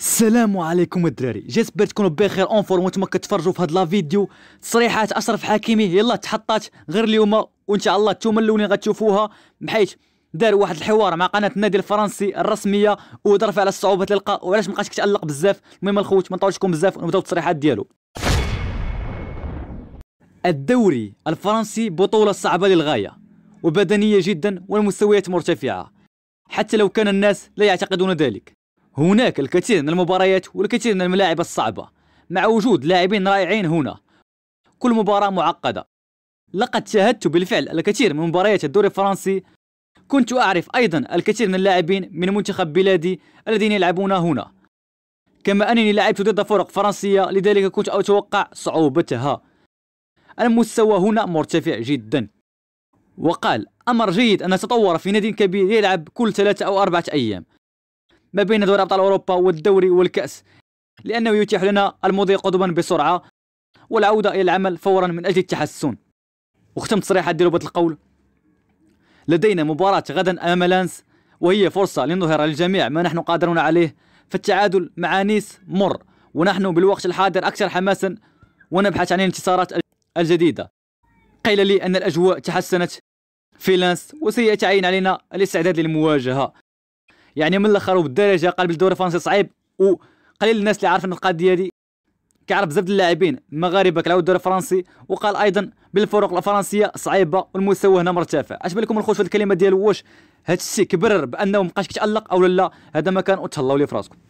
السلام عليكم الدراري جيسبر تكونوا بخير اون فورم وانتم كتفرجوا في هاد لا فيديو تصريحات اشرف حكيمي يلا تحطات غير اليوم وان شاء الله انتم الاولين غتشوفوها بحيث دار واحد الحوار مع قناه النادي الفرنسي الرسميه ودرف على الصعوبه اللقاء وعلاش ما بقاش كيتالق بزاف المهم الخوت ما نطولشكم بزاف ونبداو التصريحات ديالو الدوري الفرنسي بطوله صعبه للغايه وبدنيه جدا والمستويات مرتفعه حتى لو كان الناس لا يعتقدون ذلك هناك الكثير من المباريات والكثير من الملاعب الصعبة مع وجود لاعبين رائعين هنا كل مباراة معقدة لقد شاهدت بالفعل الكثير من مباريات الدوري الفرنسي كنت أعرف أيضا الكثير من اللاعبين من منتخب بلادي الذين يلعبون هنا كما أنني لعبت ضد فرق فرنسية لذلك كنت أتوقع صعوبتها المستوى هنا مرتفع جدا وقال أمر جيد أن تطور في نادي كبير يلعب كل ثلاثة أو أربعة أيام ما بين دوري أبطال أوروبا والدوري والكأس لأنه يتيح لنا المضي قدما بسرعة والعودة إلى العمل فورا من أجل التحسن وختمت تصريحات ديالو القول لدينا مباراة غدا أمام لانس وهي فرصة لنظهر للجميع ما نحن قادرون عليه فالتعادل مع نيس مر ونحن بالوقت الحاضر أكثر حماسا ونبحث عن الانتصارات الجديدة قيل لي أن الأجواء تحسنت في لانس وسيتعين علينا الاستعداد للمواجهة يعني من الاخر وبالدرجه قلب الدوري الفرنسي صعيب وقليل الناس اللي عارفين القضيه دي كيعرف بزاف ديال اللاعبين مغاربه كلاو الدوري الفرنسي وقال ايضا بالفرق الفرنسيه صعيبه والمستوى هنا مرتفع اش بالكم الخوت في الكلمه ديال واش هادشي كبرر بانه مابقاش كيتالق او لا هذا ما كان وتهلاو ليه فراسكم